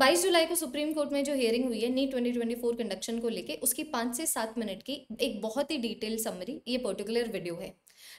22 जुलाई को supreme court में जो हेयरिंग हुई है नी 2024 कंडक्शन को लेके उसकी पाँच से सात मिनट की एक बहुत ही डिटेल समरी ये पर्टिकुलर वीडियो है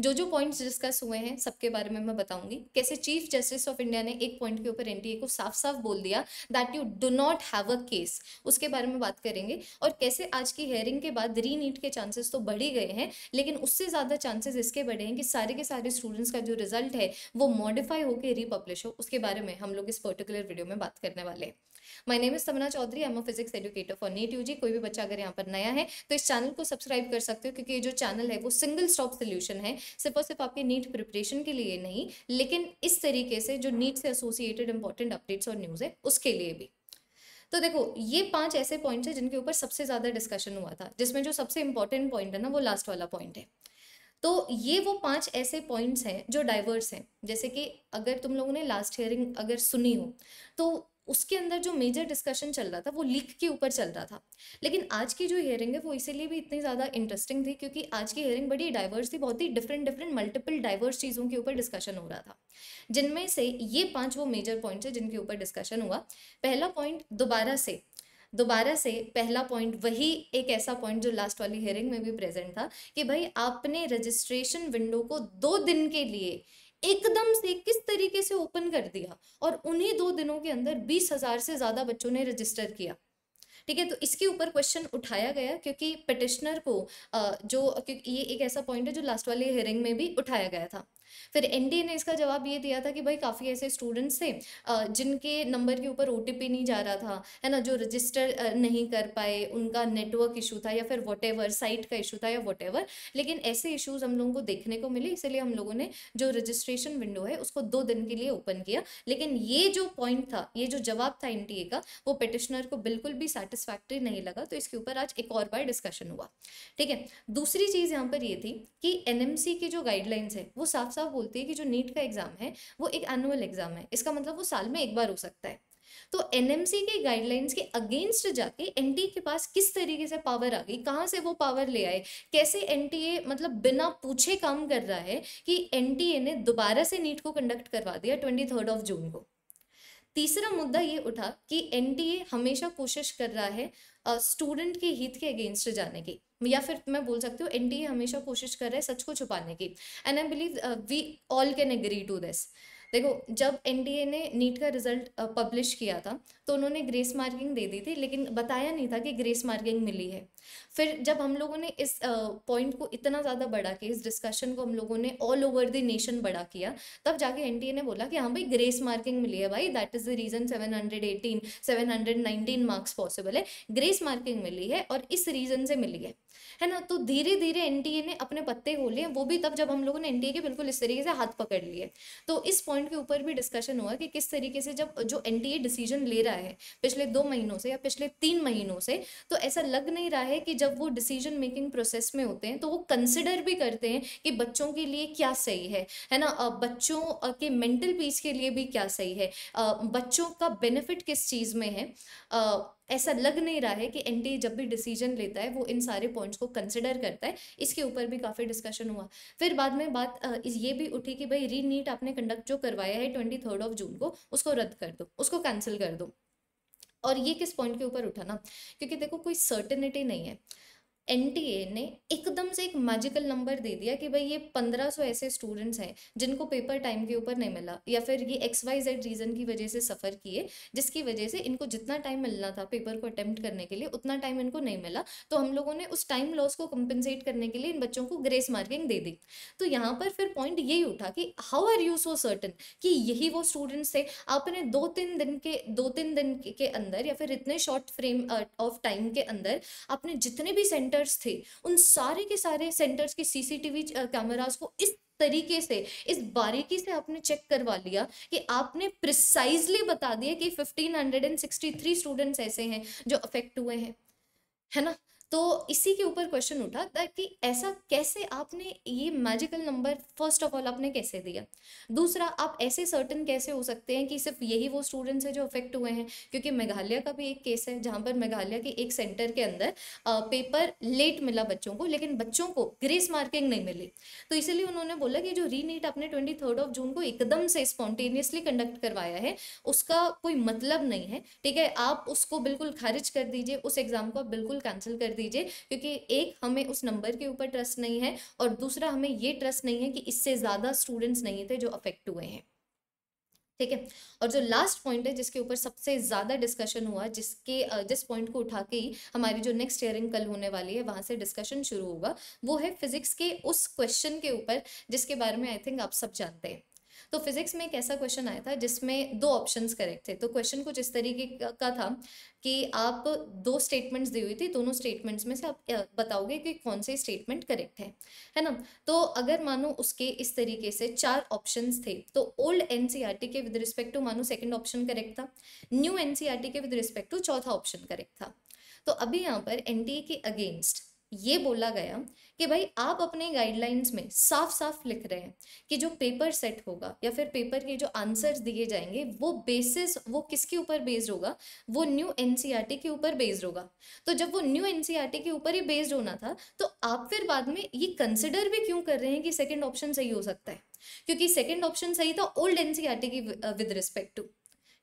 जो जो पॉइंट्स डिस्कस हुए हैं सबके बारे में मैं बताऊंगी कैसे चीफ जस्टिस ऑफ इंडिया ने एक पॉइंट के ऊपर एनडीए को साफ साफ बोल दिया that you do not have a case उसके बारे में बात करेंगे और कैसे आज की हेयरिंग के बाद नीट के चांसेस तो बढ़ ही गए हैं लेकिन उससे ज़्यादा चांसेस इसके बढ़े हैं कि सारे के सारे स्टूडेंट्स का जो रिजल्ट है वो मॉडिफाई होकर रिपब्लिश हो उसके बारे में हम लोग इस पर्टिकुलर वीडियो में बात करने वाले हैं my name is Samna Chaudhary am a physics educator for NEET UG कोई भी बच्चा अगर यहाँ पर नया है तो इस चैनल को सब्सक्राइब कर सकते हो क्योंकि ये जो चैनल है वो सिंगल स्टॉप सोल्यूशन है सिर्फ और सिर्फ आपके नीट प्रिपरेशन के लिए नहीं लेकिन इस तरीके से जो नीट से एसोसिएटेड इंपॉर्टेंट अपडेट्स और न्यूज़ है उसके लिए भी तो देखो ये पांच ऐसे पॉइंट्स हैं जिनके ऊपर सबसे ज़्यादा डिस्कशन हुआ था जिसमें जो सबसे इंपॉर्टेंट पॉइंट है ना वो लास्ट वाला पॉइंट है तो ये वो पांच ऐसे पॉइंट्स हैं जो डाइवर्स हैं जैसे कि अगर तुम लोगों ने लास्ट हियरिंग अगर सुनी हो तो उसके अंदर जो मेजर डिस्कशन चल रहा था वो लीक के ऊपर चल रहा था लेकिन आज की जो हेयरिंग है वो इसीलिए भी इतनी ज़्यादा इंटरेस्टिंग थी क्योंकि आज की हेयरिंग बड़ी डाइवर्स थी बहुत ही डिफरेंट डिफरेंट मल्टीपल डाइवर्स चीज़ों के ऊपर डिस्कशन हो रहा था जिनमें से ये पांच वो मेजर पॉइंट्स है जिनके ऊपर डिस्कशन हुआ पहला पॉइंट दोबारा से दोबारा से पहला पॉइंट वही एक ऐसा पॉइंट जो लास्ट वाली हेयरिंग में भी प्रेजेंट था कि भाई आपने रजिस्ट्रेशन विंडो को दो दिन के लिए एकदम से किस तरीके से ओपन कर दिया और उन्हीं दो दिनों के अंदर बीस हजार से ज़्यादा बच्चों ने रजिस्टर किया ठीक है तो इसके ऊपर क्वेश्चन उठाया गया क्योंकि पिटिशनर को जो ये एक ऐसा पॉइंट है जो लास्ट वाले हियरिंग में भी उठाया गया था फिर एन ने इसका जवाब ये दिया था कि भाई काफ़ी ऐसे स्टूडेंट्स थे जिनके नंबर के ऊपर ओ नहीं जा रहा था है ना जो रजिस्टर नहीं कर पाए उनका नेटवर्क इशू था या फिर वट साइट का इशू था या वट लेकिन ऐसे इशूज़ हम लोगों को देखने को मिले इसलिए हम लोगों ने जो रजिस्ट्रेशन विंडो है उसको दो दिन के लिए ओपन किया लेकिन ये जो पॉइंट था ये जो जवाब था एन का वो पिटिशनर को बिल्कुल भी सेटिस्फैक्ट्री नहीं लगा तो इसके ऊपर आज एक और बार डिस्कशन हुआ ठीक है दूसरी चीज़ यहाँ पर ये थी कि एन की जो गाइडलाइंस है वो साफ साफ साहब बोलते हैं कि जो नीट का एग्ज़ाम है वो एक एनुअल एग्ज़ाम है इसका मतलब वो साल में एक बार हो सकता है तो एनएमसी के गाइडलाइंस के अगेंस्ट जाके एनटीए के पास किस तरीके से पावर आ गई कहां से वो पावर ले आए कैसे एनटीए मतलब बिना पूछे काम कर रहा है कि एनटीए ने दोबारा से नीट को कंडक्ट करवा दिया ट्वेंटी थर्ड ऑफ जून को तीसरा मुद्दा ये उठा कि एनडीए हमेशा कोशिश कर रहा है स्टूडेंट के हित के अगेंस्ट जाने की या फिर मैं बोल सकती हूँ एनडीए हमेशा कोशिश कर रहा है सच को छुपाने की and I believe we all can agree to this देखो जब एनडीए ने नीट का रिजल्ट पब्लिश किया था तो उन्होंने ग्रेस मार्किंग दे दी थी लेकिन बताया नहीं था कि ग्रेस मार्किंग मिली है फिर जब हम लोगों ने इस पॉइंट को इतना ज़्यादा बढ़ा के इस डिस्कशन को हम लोगों ने ऑल ओवर द नेशन बड़ा किया तब जाके एन ने बोला कि हाँ भाई ग्रेस मार्किंग मिली है भाई that is the reason seven hundred eighteen seven hundred nineteen marks possible है ग्रेस मार्किंग मिली है और इस रीज़न से मिली है है ना तो धीरे धीरे एन ने अपने पत्ते खोले हैं वो भी तब जब हम लोगों ने एन के बिल्कुल इस तरीके से हाथ पकड़ लिए तो इस पॉइंट के ऊपर भी डिस्कशन हुआ कि किस तरीके से जब जो एन डिसीजन ले रहा रहा है पिछले दो महीनों से या पिछले तीन महीनों से तो ऐसा लग नहीं रहा है कि जब वो डिसीजन मेकिंग प्रोसेस में होते हैं तो वो कंसिडर भी करते हैं कि बच्चों के लिए क्या सही है है ना बच्चों के मेंटल पीस के लिए भी क्या सही है बच्चों का बेनिफिट किस चीज़ में है ऐसा लग नहीं रहा है कि एन जब भी डिसीजन लेता है वो इन सारे पॉइंट्स को कंसिडर करता है इसके ऊपर भी काफ़ी डिस्कशन हुआ फिर बाद में बात ये भी उठी कि भाई री नीट आपने कंडक्ट जो करवाया है ट्वेंटी थर्ड ऑफ जून को उसको रद्द कर दो उसको कैंसिल कर दो और ये किस पॉइंट के ऊपर उठा ना क्योंकि देखो कोई सर्टेनिटी नहीं है एन ने एकदम से एक मैजिकल नंबर दे दिया कि भाई ये पंद्रह सौ ऐसे स्टूडेंट्स हैं जिनको पेपर टाइम के ऊपर नहीं मिला या फिर ये एक्स वाई जेड रीज़न की वजह से सफ़र किए जिसकी वजह से इनको जितना टाइम मिलना था पेपर को अटैम्प्ट करने के लिए उतना टाइम इनको नहीं मिला तो हम लोगों ने उस टाइम लॉस को कंपनसेट करने के लिए इन बच्चों को ग्रेस मार्किंग दे दी तो यहाँ पर फिर पॉइंट यही उठा कि how are you so certain कि यही वो स्टूडेंट्स थे आपने दो तीन दिन के दो तीन दिन के अंदर या फिर इतने शॉर्ट फ्रेम ऑफ टाइम के अंदर आपने जितने भी सेंटर सेंटर्स थे उन सारे के सारे सेंटर्स के सीसीटीवी कैमरास को इस तरीके से इस बारीकी से आपने चेक करवा लिया कि आपने प्रिसाइजली बता दिया कि 1563 स्टूडेंट्स ऐसे हैं जो अफेक्ट हुए हैं है ना तो इसी के ऊपर क्वेश्चन उठा था कि ऐसा कैसे आपने ये magical number first of all आपने कैसे दिया दूसरा आप ऐसे सर्टन कैसे हो सकते हैं कि सिर्फ यही वो स्टूडेंट्स हैं जो अफेक्ट हुए हैं क्योंकि मेघालय का भी एक केस है जहाँ पर मेघालय के एक सेंटर के अंदर पेपर लेट मिला बच्चों को लेकिन बच्चों को ग्रेस मार्किंग नहीं मिली तो इसीलिए उन्होंने बोला कि जो नीट आपने ट्वेंटी ऑफ जून को एकदम से स्पॉन्टेनियसली कंडक्ट करवाया है उसका कोई मतलब नहीं है ठीक है आप उसको बिल्कुल खारिज कर दीजिए उस एग्ज़ाम को आप बिल्कुल कैंसिल कर दीजिए दीजिए क्योंकि एक हमें उस नंबर के ऊपर ट्रस्ट नहीं है और दूसरा हमें ये ट्रस्ट नहीं है कि इससे ज़्यादा स्टूडेंट्स नहीं थे जो अफेक्ट हुए हैं ठीक है और जो लास्ट पॉइंट है जिसके ऊपर सबसे ज़्यादा डिस्कशन हुआ जिसके जिस पॉइंट को उठा के ही हमारी जो नेक्स्ट हेयरिंग कल होने वाली है वहाँ से डिस्कशन शुरू होगा वो है फिजिक्स के उस क्वेश्चन के ऊपर जिसके बारे में आई थिंक आप सब जानते हैं तो फिजिक्स में एक ऐसा क्वेश्चन आया था जिसमें दो ऑप्शंस करेक्ट थे तो क्वेश्चन कुछ इस तरीके का था कि आप दो स्टेटमेंट्स दी हुई थी दोनों स्टेटमेंट्स में से आप बताओगे कि कौन से स्टेटमेंट करेक्ट है है ना तो अगर मानो उसके इस तरीके से चार ऑप्शंस थे तो ओल्ड एनसीईआरटी e के विद रिस्पेक्ट टू मानो सेकेंड ऑप्शन करेक्ट था न्यू एनसीईआरटी e के विद रिस्पेक्ट टू चौथा ऑप्शन करेक्ट था तो अभी यहाँ पर एनडीए के अगेंस्ट ये बोला गया कि भाई आप अपने गाइडलाइंस में साफ साफ लिख रहे हैं कि जो पेपर सेट होगा या फिर पेपर के जो आंसर्स दिए जाएंगे वो बेसिस वो किसके ऊपर बेस्ड होगा वो न्यू एन e के ऊपर बेस्ड होगा तो जब वो न्यू एन e के ऊपर ही बेस्ड होना था तो आप फिर बाद में ये कंसिडर भी क्यों कर रहे हैं कि सेकेंड ऑप्शन सही हो सकता है क्योंकि सेकेंड ऑप्शन सही था ओल्ड एन e की विद रिस्पेक्ट टू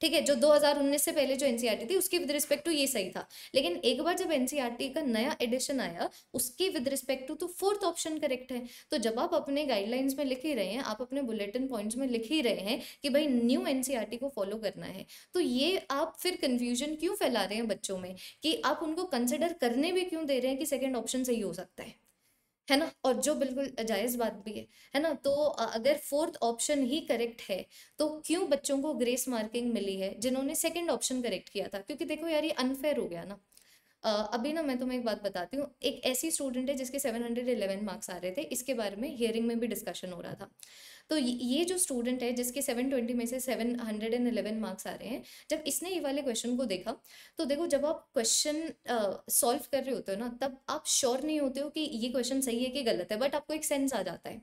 ठीक है जो 2019 से पहले जो एनसीईआरटी e थी उसकी विद रिस्पेक्ट टू ये सही था लेकिन एक बार जब एनसीईआरटी e का नया एडिशन आया उसकी विद रिस्पेक्ट टू तो फोर्थ ऑप्शन करेक्ट है तो जब आप अपने गाइडलाइंस में लिख ही रहे हैं आप अपने बुलेटिन पॉइंट्स में लिख ही रहे हैं कि भाई न्यू एनसीईआरटी e को फॉलो करना है तो ये आप फिर कन्फ्यूजन क्यों फैला रहे हैं बच्चों में कि आप उनको कंसिडर करने भी क्यों दे रहे हैं कि सेकेंड ऑप्शन सही हो सकता है है ना और जो बिल्कुल जायज़ बात भी है है ना तो अगर फोर्थ ऑप्शन ही करेक्ट है तो क्यों बच्चों को ग्रेस मार्किंग मिली है जिन्होंने सेकेंड ऑप्शन करेक्ट किया था क्योंकि देखो यार ये अनफेयर हो गया ना अभी ना मैं तुम्हें एक बात बताती हूँ एक ऐसी स्टूडेंट है जिसके 711 मार्क्स आ रहे थे इसके बारे में हियरिंग में भी डिस्कशन हो रहा था तो ये जो स्टूडेंट है जिसके 720 में से 711 मार्क्स आ रहे हैं जब इसने ये वाले क्वेश्चन को देखा तो देखो जब आप क्वेश्चन सॉल्व कर रहे होते हो ना तब आप श्योर नहीं होते हो कि ये क्वेश्चन सही है कि गलत है बट आपको एक सेंस आ जाता है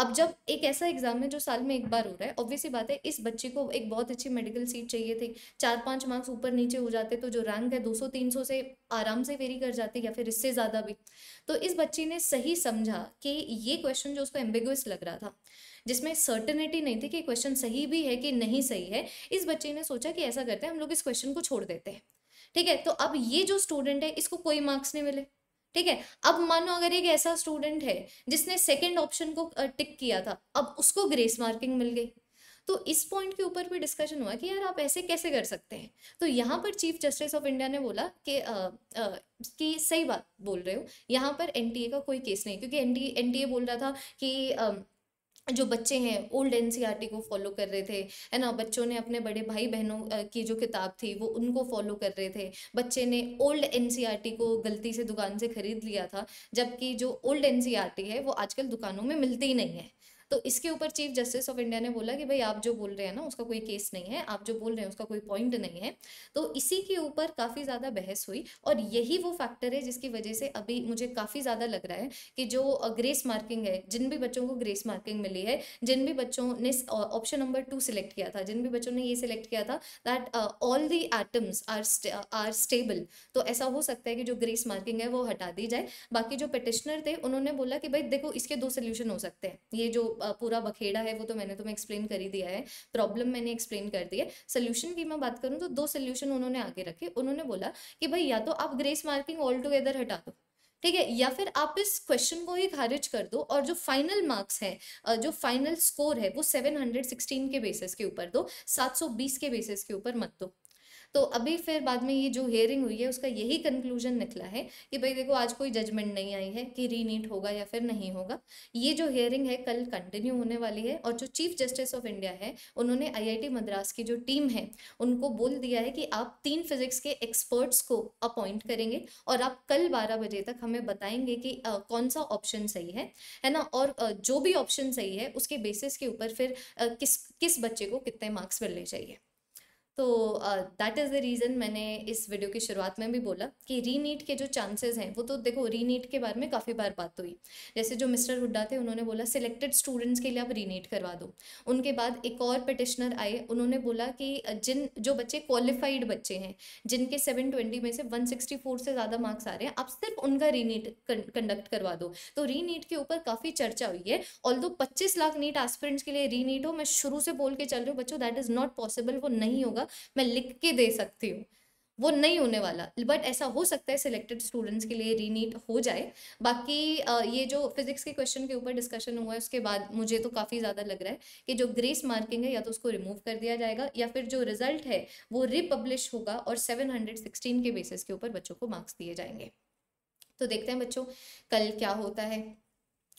अब जब एक ऐसा एग्जाम है जो साल में एक बार हो रहा है ऑब्वियसली बात है इस बच्चे को एक बहुत अच्छी मेडिकल सीट चाहिए थी चार पाँच मार्क्स ऊपर नीचे हो जाते तो जो रैंक है 200 300 से आराम से वेरी कर जाती या फिर इससे ज़्यादा भी तो इस बच्चे ने सही समझा कि ये क्वेश्चन जो उसको एम्बिगुअस लग रहा था जिसमें सर्टनिटी नहीं थी कि क्वेश्चन सही भी है कि नहीं सही है इस बच्चे ने सोचा कि ऐसा करते हैं हम लोग इस क्वेश्चन को छोड़ देते हैं ठीक है तो अब ये जो स्टूडेंट है इसको कोई मार्क्स नहीं मिले ठीक है अब मानो अगर एक ऐसा स्टूडेंट है जिसने सेकेंड ऑप्शन को टिक किया था अब उसको ग्रेस मार्किंग मिल गई तो इस पॉइंट के ऊपर भी डिस्कशन हुआ कि यार आप ऐसे कैसे कर सकते हैं तो यहाँ पर चीफ जस्टिस ऑफ इंडिया ने बोला कि कि सही बात बोल रहे हो यहाँ पर एनटीए का कोई केस नहीं क्योंकि एनटीए एनटीए बोल रहा था कि आ, जो बच्चे हैं ओल्ड एन e को फॉलो कर रहे थे है ना बच्चों ने अपने बड़े भाई बहनों की जो किताब थी वो उनको फॉलो कर रहे थे बच्चे ने ओल्ड एन e को गलती से दुकान से खरीद लिया था जबकि जो ओल्ड एन e है वो आजकल दुकानों में मिलती ही नहीं है तो इसके ऊपर चीफ जस्टिस ऑफ इंडिया ने बोला कि भाई आप जो बोल रहे हैं ना उसका कोई केस नहीं है आप जो बोल रहे हैं उसका कोई पॉइंट नहीं है तो इसी के ऊपर काफ़ी ज़्यादा बहस हुई और यही वो फैक्टर है जिसकी वजह से अभी मुझे काफ़ी ज़्यादा लग रहा है कि जो ग्रेस मार्किंग है जिन भी बच्चों को ग्रेस मार्किंग मिली है जिन भी बच्चों ने ऑप्शन नंबर टू सिलेक्ट किया था जिन भी बच्चों ने ये सिलेक्ट किया था that all the atoms are are stable तो ऐसा हो सकता है कि जो ग्रेस मार्किंग है वो हटा दी जाए बाकी जो पिटिशनर थे उन्होंने बोला कि भाई देखो इसके दो सोल्यूशन हो सकते हैं ये जो पूरा बखेड़ा है वो तो मैंने तुम्हें एक्सप्लेन कर ही दिया है प्रॉब्लम मैंने एक्सप्लेन कर दी है सोल्यूशन की मैं बात करूँ तो दो सोल्यूशन उन्होंने आगे रखे उन्होंने बोला कि भाई या तो आप ग्रेस मार्किंग ऑल टुगेदर हटा दो ठीक है या फिर आप इस क्वेश्चन को ही खारिज कर दो और जो फाइनल मार्क्स हैं जो फाइनल स्कोर है वो 716 के बेसिस के ऊपर दो 720 के बेसिस के ऊपर मत दो तो अभी फिर बाद में ये जो हेयरिंग हुई है उसका यही कंक्लूजन निकला है कि भाई देखो आज कोई जजमेंट नहीं आई है कि रीनीट होगा या फिर नहीं होगा ये जो हेयरिंग है कल कंटिन्यू होने वाली है और जो चीफ जस्टिस ऑफ इंडिया है उन्होंने आई मद्रास की जो टीम है उनको बोल दिया है कि आप तीन फिजिक्स के एक्सपर्ट्स को अपॉइंट करेंगे और आप कल बारह बजे तक हमें बताएंगे कि आ, कौन सा ऑप्शन सही है है ना और आ, जो भी ऑप्शन सही है उसके बेसिस के ऊपर फिर आ, किस किस बच्चे को कितने मार्क्स मिलने चाहिए तो दैट इज़ द रीज़न मैंने इस वीडियो की शुरुआत में भी बोला कि रीनीट के जो चांसेस हैं वो तो देखो रीनीट के बारे में काफ़ी बार बात हुई जैसे जो मिस्टर हुड्डा थे उन्होंने बोला सिलेक्टेड स्टूडेंट्स के लिए आप रीनीट करवा दो उनके बाद एक और पटिशनर आए उन्होंने बोला कि जिन जो बच्चे क्वालिफाइड बच्चे हैं जिनके सेवन ट्वेंटी में से वन सिक्सटी फोर से ज़्यादा मार्क्स आ रहे हैं आप सिर्फ उनका रीनीट कंडक्ट करवा दो तो री के ऊपर काफ़ी चर्चा हुई है ऑल दो पच्चीस लाख नीट एस्पिरेंट्स के लिए री हो मैं शुरू से बोल के चल रही हूँ बच्चों दैट इज़ नॉट पॉसिबल वो नहीं होगा मैं लिख के दे सकती हूँ वो नहीं होने वाला बट ऐसा हो सकता है सिलेक्टेड स्टूडेंट्स के लिए रीनीट हो जाए बाकी ये जो फिजिक्स के क्वेश्चन के ऊपर डिस्कशन हुआ है उसके बाद मुझे तो काफ़ी ज़्यादा लग रहा है कि जो ग्रेस मार्किंग है या तो उसको रिमूव कर दिया जाएगा या फिर जो रिजल्ट है वो रिपब्लिश होगा और सेवन के बेसिस के ऊपर बच्चों को मार्क्स दिए जाएंगे तो देखते हैं बच्चों कल क्या होता है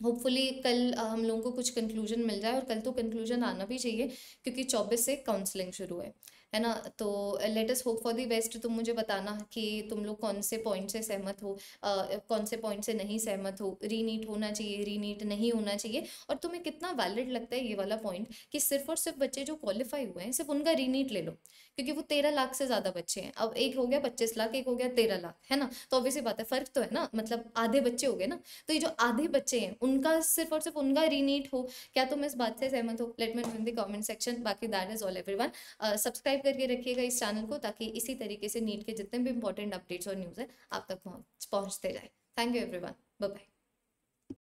होपफुली कल हम लोगों को कुछ कंक्लूजन मिल जाए और कल तो कंक्लूजन आना भी चाहिए क्योंकि चौबीस से काउंसलिंग शुरू है है ना तो latest hope for the best तुम मुझे बताना कि तुम लोग कौन से पॉइंट से सहमत हो आ, कौन से पॉइंट से नहीं सहमत हो रीनीट होना चाहिए रीनीट नहीं होना चाहिए और तुम्हें कितना वैलिड लगता है ये वाला पॉइंट कि सिर्फ और सिर्फ बच्चे जो क्वालिफाई हुए हैं सिर्फ उनका रीनीट ले लो क्योंकि वो तेरह लाख से ज़्यादा बच्चे हैं अब एक हो गया पच्चीस लाख एक हो गया तेरह लाख है ना तो ऑब्वियसली बात है फ़र्क तो है ना मतलब आधे बच्चे हो गए ना तो ये जो आधे बच्चे हैं उनका सिर्फ और सिर्फ उनका रीनीट हो क्या तुम इस बात से सहमत हो let me in the comment section बाकी that is all everyone subscribe subscribe करके रखिएगा इस चैनल को ताकि इसी तरीके से नीट के जितने भी इंपॉर्टेंट अपडेट्स और न्यूज़ है आप तक पहुँच पहुँचते जाए thank you everyone bye